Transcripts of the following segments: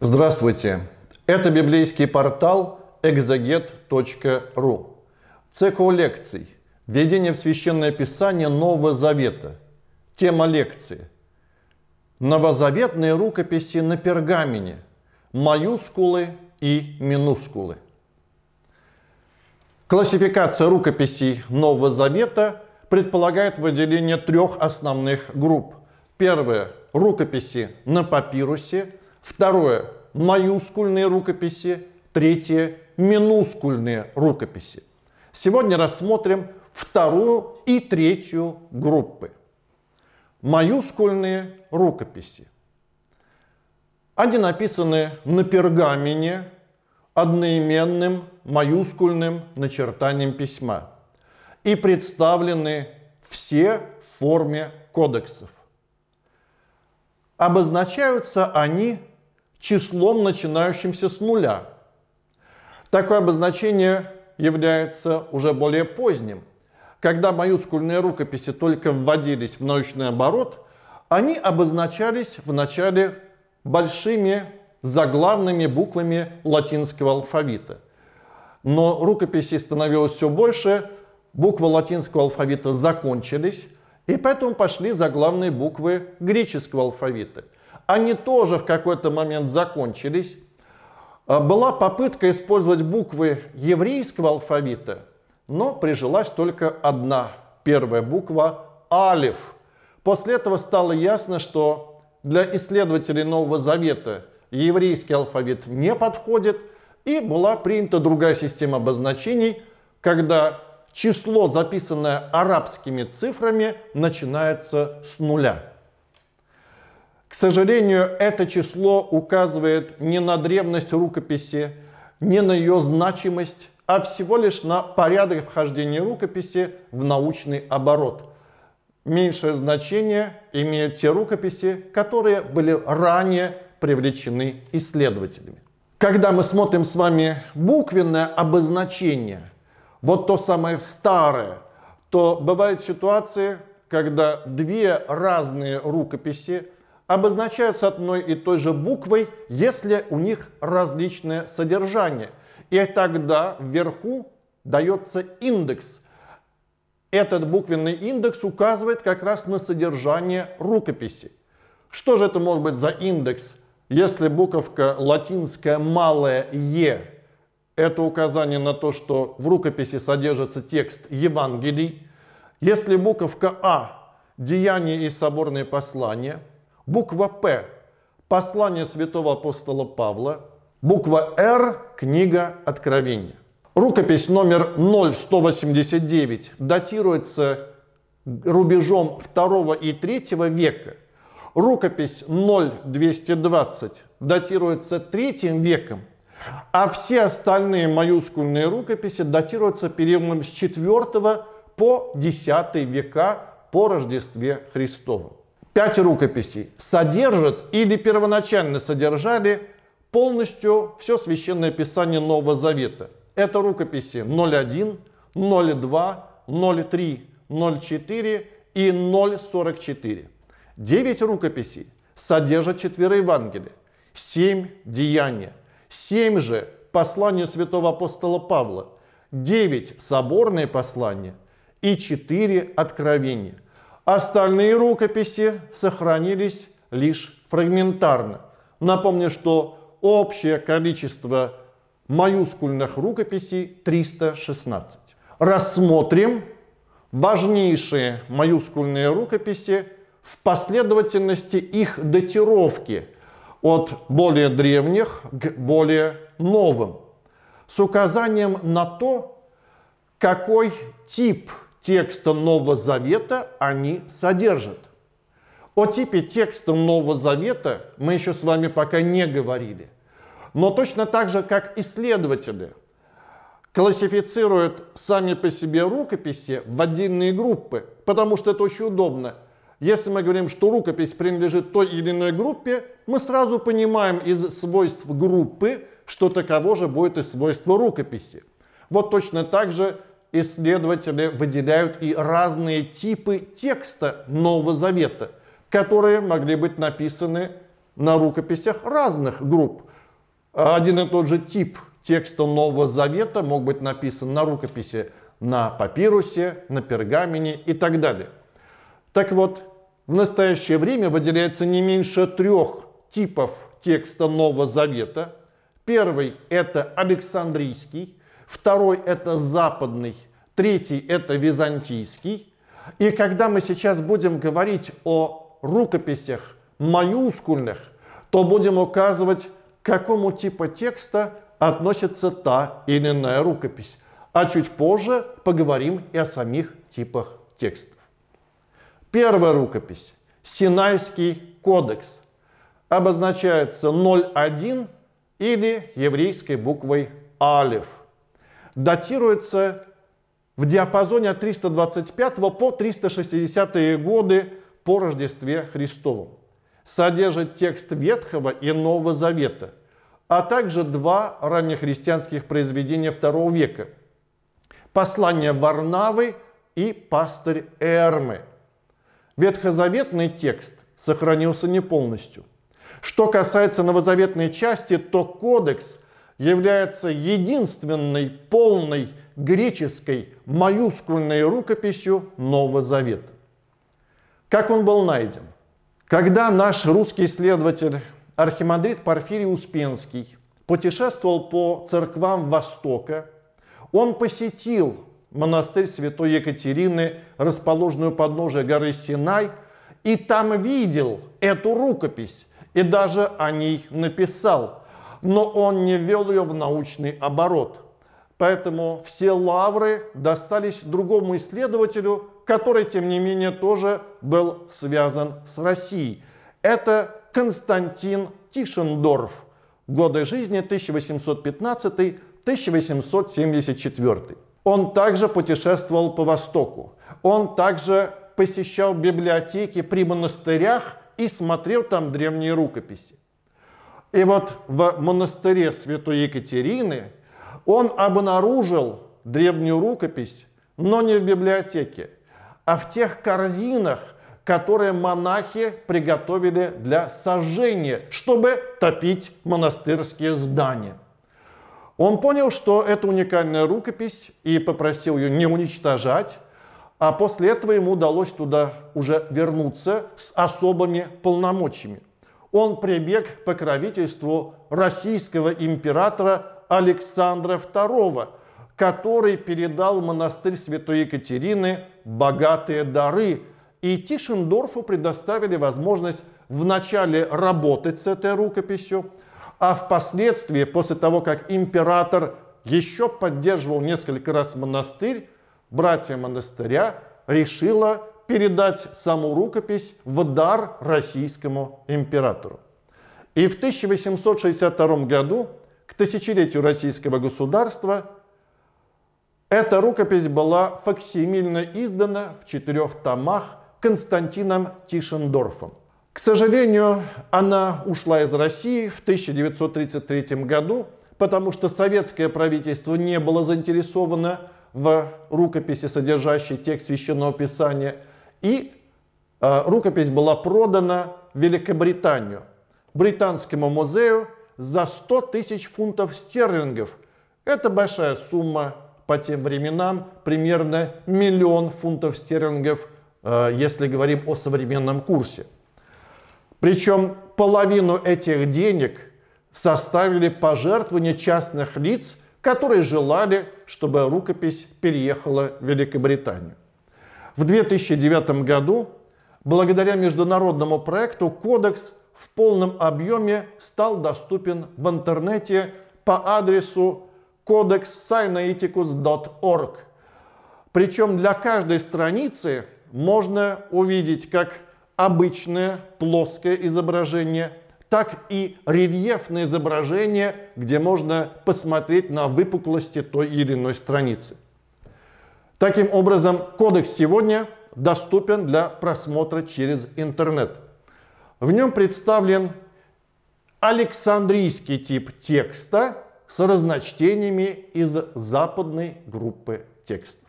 Здравствуйте! Это библейский портал exeget.ru. Цикл лекций «Введение в Священное Писание Нового Завета». Тема лекции «Новозаветные рукописи на пергамене. Маюскулы и минускулы». Классификация рукописей Нового Завета предполагает выделение трех основных групп. Первое – рукописи на папирусе – Второе – маюскульные рукописи. Третье – минускульные рукописи. Сегодня рассмотрим вторую и третью группы. Маюскульные рукописи. Они написаны на пергамене одноименным маюскульным начертанием письма и представлены все в форме кодексов. Обозначаются они числом, начинающимся с нуля. Такое обозначение является уже более поздним. Когда маюскульные рукописи только вводились в научный оборот, они обозначались вначале большими заглавными буквами латинского алфавита. Но рукописей становилось все больше, буквы латинского алфавита закончились, и поэтому пошли заглавные буквы греческого алфавита – они тоже в какой-то момент закончились. А, была попытка использовать буквы еврейского алфавита, но прижилась только одна, первая буква «Алиф». После этого стало ясно, что для исследователей Нового Завета еврейский алфавит не подходит, и была принята другая система обозначений, когда число, записанное арабскими цифрами, начинается с нуля. К сожалению, это число указывает не на древность рукописи, не на ее значимость, а всего лишь на порядок вхождения рукописи в научный оборот. Меньшее значение имеют те рукописи, которые были ранее привлечены исследователями. Когда мы смотрим с вами буквенное обозначение, вот то самое старое, то бывают ситуации, когда две разные рукописи обозначаются одной и той же буквой, если у них различное содержание. И тогда вверху дается индекс. Этот буквенный индекс указывает как раз на содержание рукописи. Что же это может быть за индекс? Если буковка латинская малая «е» – это указание на то, что в рукописи содержится текст Евангелий. Если буковка «а» – деяния и соборные послания – Буква «П» – послание святого апостола Павла. Буква «Р» – книга Откровения. Рукопись номер 0189 датируется рубежом 2 и 3 века. Рукопись 0220 датируется 3 веком, а все остальные маюскульные рукописи датируются периодом с 4 по 10 века по Рождестве Христовом. Пять рукописей содержат или первоначально содержали полностью все священное писание Нового Завета. Это рукописи 01, 02, 03, 04 и 044. Девять рукописей содержат четверо Евангелия, семь деяния, семь же посланию святого апостола Павла, девять соборные послания и четыре откровения – Остальные рукописи сохранились лишь фрагментарно. Напомню, что общее количество маюскульных рукописей 316. Рассмотрим важнейшие маюскульные рукописи в последовательности их датировки от более древних к более новым с указанием на то, какой тип текста Нового Завета они содержат. О типе текста Нового Завета мы еще с вами пока не говорили. Но точно так же, как исследователи классифицируют сами по себе рукописи в отдельные группы, потому что это очень удобно. Если мы говорим, что рукопись принадлежит той или иной группе, мы сразу понимаем из свойств группы, что таково же будет и свойство рукописи. Вот точно так же исследователи выделяют и разные типы текста Нового Завета, которые могли быть написаны на рукописях разных групп. Один и тот же тип текста Нового Завета мог быть написан на рукописи на папирусе, на пергамене и так далее. Так вот, в настоящее время выделяется не меньше трех типов текста Нового Завета. Первый – это Александрийский, второй это западный, третий это византийский. И когда мы сейчас будем говорить о рукописях маюскульных, то будем указывать, к какому типу текста относится та или иная рукопись. А чуть позже поговорим и о самих типах текстов. Первая рукопись – Синайский кодекс. Обозначается 01 или еврейской буквой «Алев» датируется в диапазоне от 325 по 360 годы по Рождестве Христову. Содержит текст Ветхого и Нового Завета, а также два раннехристианских произведения II века. Послание Варнавы и Пастырь Эрмы. Ветхозаветный текст сохранился не полностью. Что касается новозаветной части, то кодекс – является единственной полной греческой маюскульной рукописью Нового Завета. Как он был найден? Когда наш русский исследователь архимандрит Порфирий Успенский путешествовал по церквам Востока, он посетил монастырь святой Екатерины, расположенную под ножей горы Синай, и там видел эту рукопись, и даже о ней написал – но он не ввел ее в научный оборот. Поэтому все лавры достались другому исследователю, который, тем не менее, тоже был связан с Россией. Это Константин Тишендорф. Годы жизни 1815-1874. Он также путешествовал по Востоку. Он также посещал библиотеки при монастырях и смотрел там древние рукописи. И вот в монастыре святой Екатерины он обнаружил древнюю рукопись, но не в библиотеке, а в тех корзинах, которые монахи приготовили для сожжения, чтобы топить монастырские здания. Он понял, что это уникальная рукопись и попросил ее не уничтожать, а после этого ему удалось туда уже вернуться с особыми полномочиями он прибег к покровительству российского императора Александра II, который передал монастырь Святой Екатерины богатые дары, и Тишендорфу предоставили возможность вначале работать с этой рукописью, а впоследствии, после того, как император еще поддерживал несколько раз монастырь, братья монастыря решила передать саму рукопись в дар российскому императору. И в 1862 году, к тысячелетию российского государства, эта рукопись была факсимильно издана в четырех томах Константином Тишендорфом. К сожалению, она ушла из России в 1933 году, потому что советское правительство не было заинтересовано в рукописи, содержащей текст священного писания – и э, рукопись была продана в Великобританию, британскому музею за 100 тысяч фунтов стерлингов. Это большая сумма по тем временам, примерно миллион фунтов стерлингов, э, если говорим о современном курсе. Причем половину этих денег составили пожертвования частных лиц, которые желали, чтобы рукопись переехала в Великобританию. В 2009 году, благодаря международному проекту, кодекс в полном объеме стал доступен в интернете по адресу codexsinaeticus.org. Причем для каждой страницы можно увидеть как обычное плоское изображение, так и рельефное изображение, где можно посмотреть на выпуклости той или иной страницы. Таким образом, кодекс сегодня доступен для просмотра через интернет. В нем представлен Александрийский тип текста с разночтениями из западной группы текстов.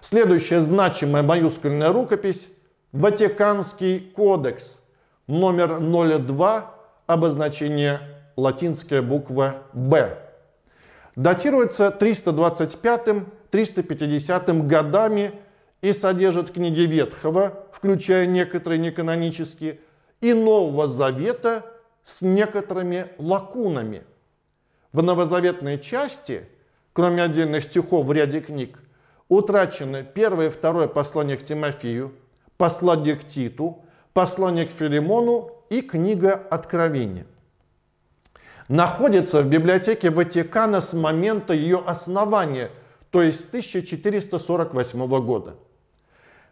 Следующая значимая маюскульная рукопись – Ватиканский кодекс, номер 02, обозначение латинская буква «Б». Датируется 325 350 годами и содержит книги Ветхого, включая некоторые неканонические, и Нового Завета с некоторыми лакунами. В новозаветной части, кроме отдельных стихов в ряде книг, утрачены первое и второе послание к Тимофею, послание к Титу, послание к Филимону и книга Откровения. Находится в библиотеке Ватикана с момента ее основания – то есть 1448 года.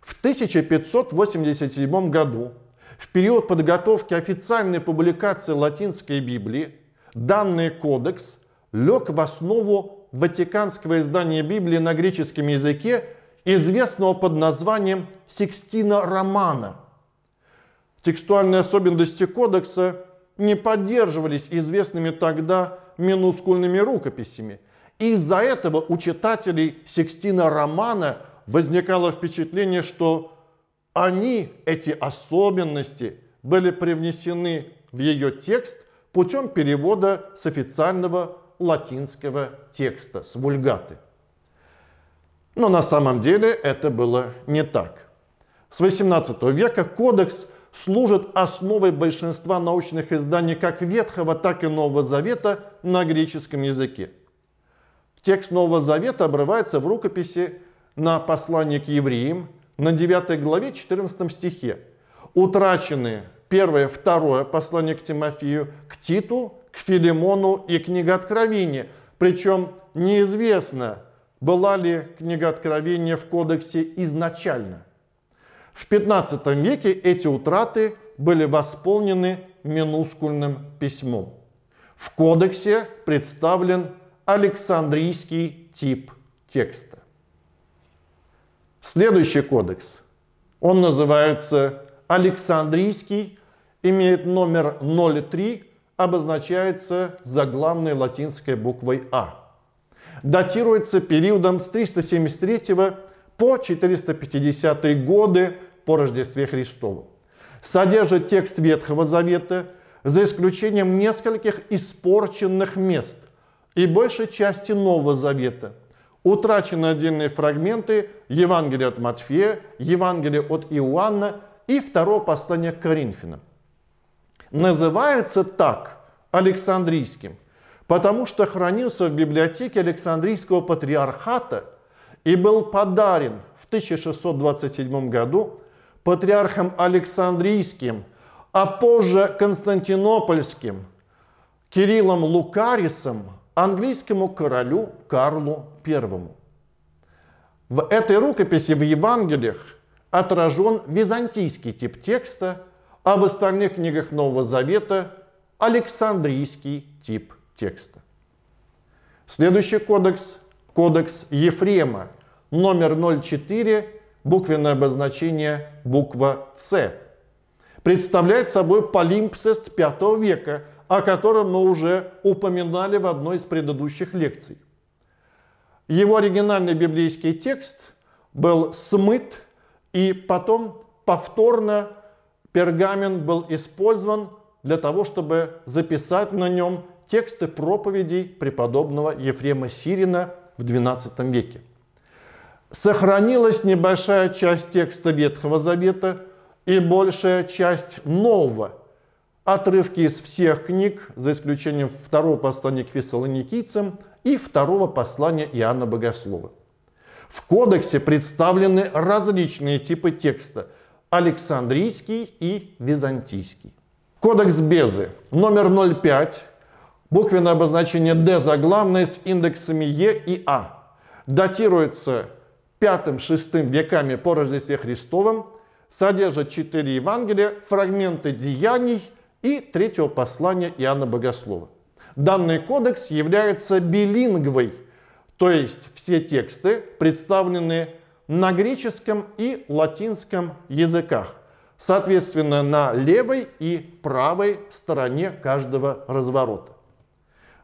В 1587 году, в период подготовки официальной публикации Латинской Библии, данный кодекс лег в основу ватиканского издания Библии на греческом языке, известного под названием «Сикстина Романа». Текстуальные особенности кодекса не поддерживались известными тогда минускульными рукописями – из-за этого у читателей Сикстина романа возникало впечатление, что они, эти особенности, были привнесены в ее текст путем перевода с официального латинского текста, с вульгаты. Но на самом деле это было не так. С XVIII века кодекс служит основой большинства научных изданий как Ветхого, так и Нового Завета на греческом языке. Текст Нового Завета обрывается в рукописи на послание к евреям на 9 главе 14 стихе. Утрачены первое, второе послание к Тимофею, к Титу, к Филимону и книга Откровения. Причем неизвестно, была ли книга Откровения в кодексе изначально. В 15 веке эти утраты были восполнены минускульным письмом. В кодексе представлен Александрийский тип текста. Следующий кодекс, он называется Александрийский, имеет номер 03, обозначается заглавной латинской буквой А. Датируется периодом с 373 по 450 годы по Рождестве Христову. Содержит текст Ветхого Завета, за исключением нескольких испорченных мест, и большей части Нового Завета. Утрачены отдельные фрагменты Евангелия от Матфея, Евангелия от Иоанна и второго послания к Коринфянам. Называется так Александрийским, потому что хранился в библиотеке Александрийского патриархата и был подарен в 1627 году патриархом Александрийским, а позже Константинопольским – Кириллом Лукарисом английскому королю Карлу I. В этой рукописи в Евангелиях отражен византийский тип текста, а в остальных книгах Нового Завета – Александрийский тип текста. Следующий кодекс – кодекс Ефрема, номер 04, буквенное обозначение буква «С». Представляет собой полимпсест V века – о котором мы уже упоминали в одной из предыдущих лекций. Его оригинальный библейский текст был смыт, и потом повторно пергамент был использован для того, чтобы записать на нем тексты проповедей преподобного Ефрема Сирина в XII веке. Сохранилась небольшая часть текста Ветхого Завета и большая часть Нового отрывки из всех книг, за исключением второго послания к фессалоникийцам и второго послания Иоанна Богослова. В кодексе представлены различные типы текста – Александрийский и Византийский. Кодекс Безы, номер 05, буквенное обозначение D заглавное с индексами Е и А, датируется 5-6 веками по Рождестве Христовым, содержит четыре Евангелия, фрагменты деяний – и третьего послания Иоанна Богослова. Данный кодекс является билингвой, то есть все тексты представлены на греческом и латинском языках, соответственно, на левой и правой стороне каждого разворота.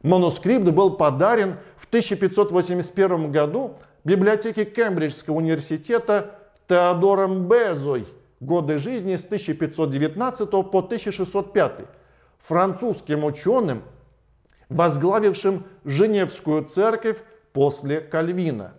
Манускрипт был подарен в 1581 году библиотеке Кембриджского университета Теодором Безой – годы жизни с 1519 по 1605 французским ученым, возглавившим Женевскую церковь после Кальвина.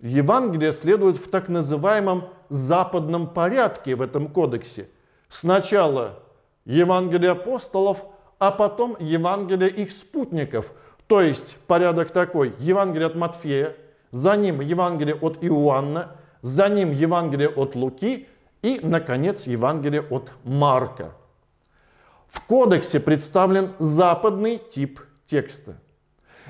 Евангелие следует в так называемом западном порядке в этом кодексе. Сначала Евангелие апостолов, а потом Евангелие их спутников. То есть порядок такой. Евангелие от Матфея, за ним Евангелие от Иоанна, за ним Евангелие от Луки – и, наконец, Евангелие от Марка. В кодексе представлен западный тип текста.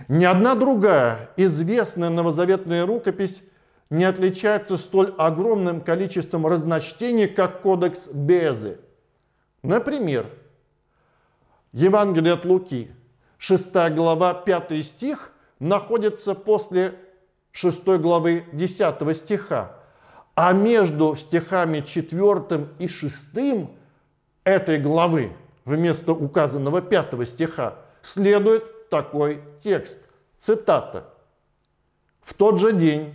Ни одна другая известная новозаветная рукопись не отличается столь огромным количеством разночтений, как кодекс Безы. Например, Евангелие от Луки, 6 глава, 5 стих, находится после 6 главы 10 стиха. А между стихами 4 и 6 этой главы, вместо указанного 5 стиха, следует такой текст. Цитата. «В тот же день,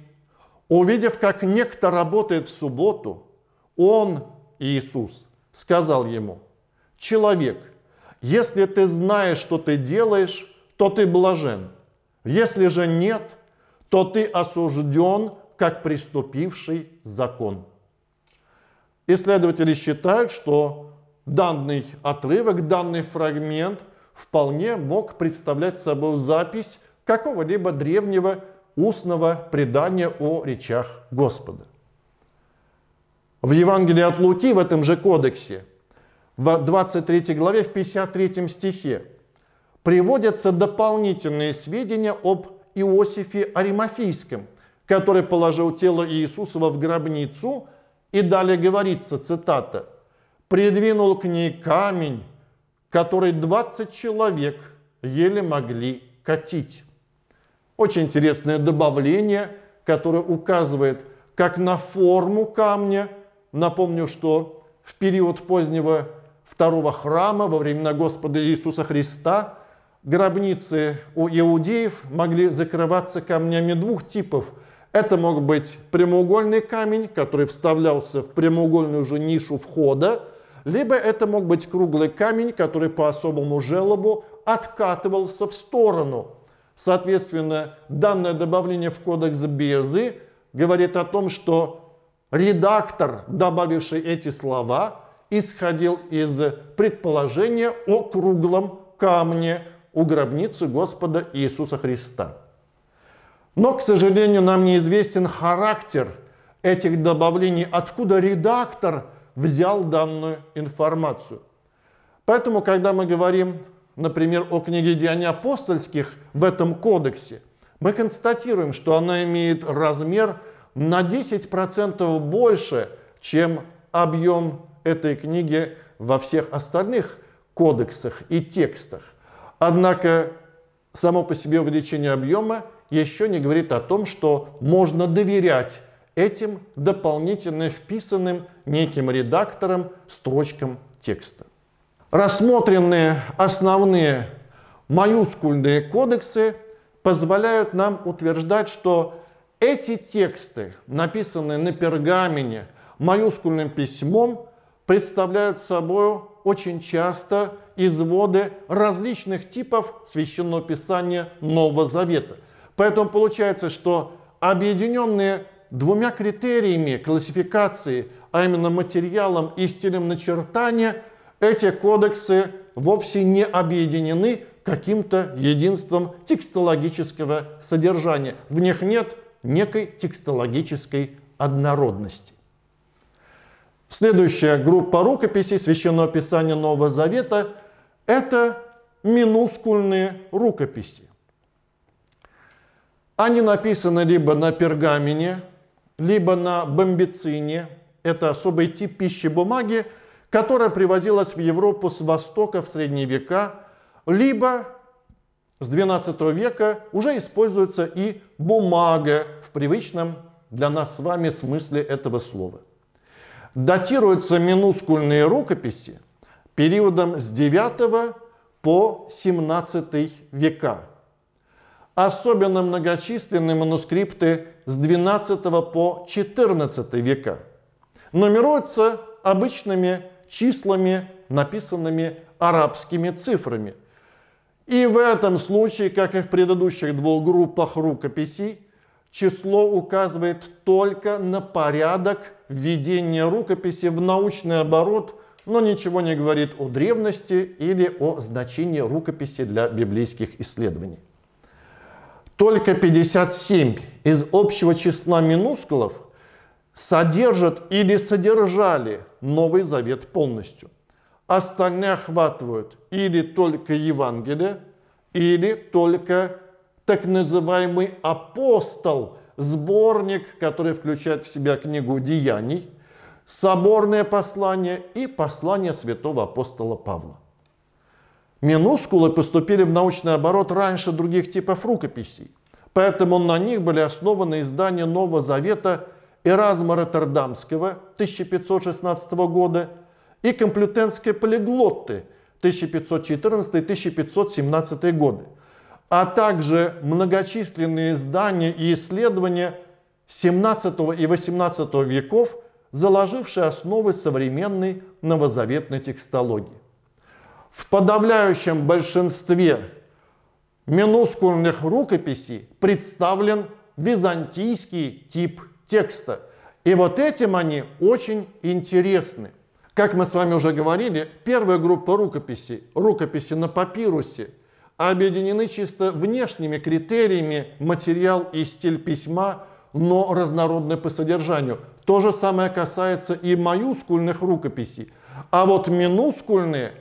увидев, как некто работает в субботу, он, Иисус, сказал ему, «Человек, если ты знаешь, что ты делаешь, то ты блажен. Если же нет, то ты осужден как преступивший закон. Исследователи считают, что данный отрывок, данный фрагмент вполне мог представлять собой запись какого-либо древнего устного предания о речах Господа. В Евангелии от Луки, в этом же кодексе, в 23 главе, в 53 стихе, приводятся дополнительные сведения об Иосифе Аримафийском, который положил тело Иисусова в гробницу, и далее говорится, цитата, «придвинул к ней камень, который 20 человек еле могли катить». Очень интересное добавление, которое указывает как на форму камня, напомню, что в период позднего второго храма во времена Господа Иисуса Христа гробницы у иудеев могли закрываться камнями двух типов – это мог быть прямоугольный камень, который вставлялся в прямоугольную же нишу входа, либо это мог быть круглый камень, который по особому желобу откатывался в сторону. Соответственно, данное добавление в кодекс Безы говорит о том, что редактор, добавивший эти слова, исходил из предположения о круглом камне у гробницы Господа Иисуса Христа. Но, к сожалению, нам неизвестен характер этих добавлений, откуда редактор взял данную информацию. Поэтому, когда мы говорим, например, о книге Деяний апостольских в этом кодексе, мы констатируем, что она имеет размер на 10% больше, чем объем этой книги во всех остальных кодексах и текстах. Однако само по себе увеличение объема еще не говорит о том, что можно доверять этим дополнительно вписанным неким редактором строчкам текста. Рассмотренные основные маюскульные кодексы позволяют нам утверждать, что эти тексты, написанные на пергамене маюскульным письмом, представляют собой очень часто изводы различных типов священного писания Нового Завета – Поэтому получается, что объединенные двумя критериями классификации, а именно материалом и стилем начертания, эти кодексы вовсе не объединены каким-то единством текстологического содержания. В них нет некой текстологической однородности. Следующая группа рукописей Священного Писания Нового Завета – это минускульные рукописи. Они написаны либо на пергамене, либо на бомбицине. Это особый тип пищи бумаги, которая привозилась в Европу с Востока в Средние века, либо с 12 века уже используется и бумага в привычном для нас с вами смысле этого слова. Датируются минускульные рукописи периодом с 9 по 17 века. Особенно многочисленны манускрипты с 12 по 14 века. Нумеруются обычными числами, написанными арабскими цифрами. И в этом случае, как и в предыдущих двух группах рукописей, число указывает только на порядок введения рукописи в научный оборот, но ничего не говорит о древности или о значении рукописи для библейских исследований только 57 из общего числа минускулов содержат или содержали Новый Завет полностью. Остальные охватывают или только Евангелие, или только так называемый апостол, сборник, который включает в себя книгу «Деяний», соборное послание и послание святого апостола Павла. Минускулы поступили в научный оборот раньше других типов рукописей, поэтому на них были основаны издания Нового Завета Эразма Роттердамского 1516 года и Комплютенской полиглотты 1514-1517 годы, а также многочисленные издания и исследования 17 и 18 веков, заложившие основы современной новозаветной текстологии в подавляющем большинстве минускульных рукописей представлен византийский тип текста. И вот этим они очень интересны. Как мы с вами уже говорили, первая группа рукописей, рукописи на папирусе, объединены чисто внешними критериями материал и стиль письма, но разнородны по содержанию. То же самое касается и маюскульных рукописей. А вот минускульные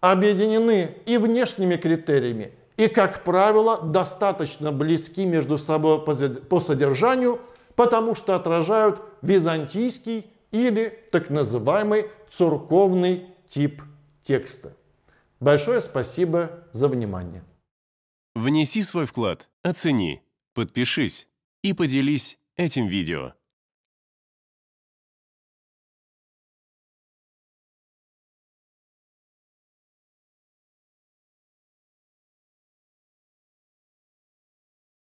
объединены и внешними критериями, и, как правило, достаточно близки между собой по содержанию, потому что отражают византийский или так называемый церковный тип текста. Большое спасибо за внимание. Внеси свой вклад, оцени, подпишись и поделись этим видео.